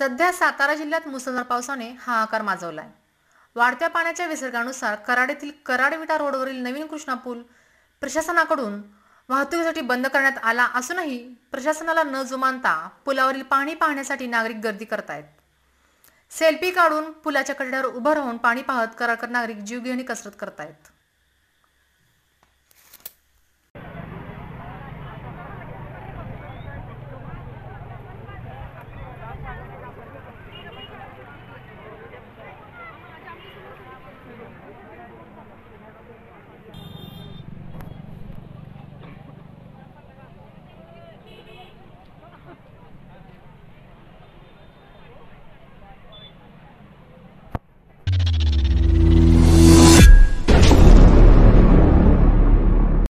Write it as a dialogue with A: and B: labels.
A: सध्या सातारा जिल्ह्यात मुसळधार पावसाने हा आकार माजवलाय वाढत्या पाण्याच्या विसर्गानुसार कराडेतील कराडविटा रोडवरील नवीन कृष्णा पूल प्रशासनाकडून वाहतुकीसाठी बंद करण्यात आला असूनही प्रशासनाला न जुमानता पुलावरील पाणी पाहण्यासाठी नागरिक गर्दी करतायत सेल्फी काढून पुलाच्या कड्यावर उभं राहून पाणी पाहत कराकर नागरिक जीवघेणी कसरत करतायत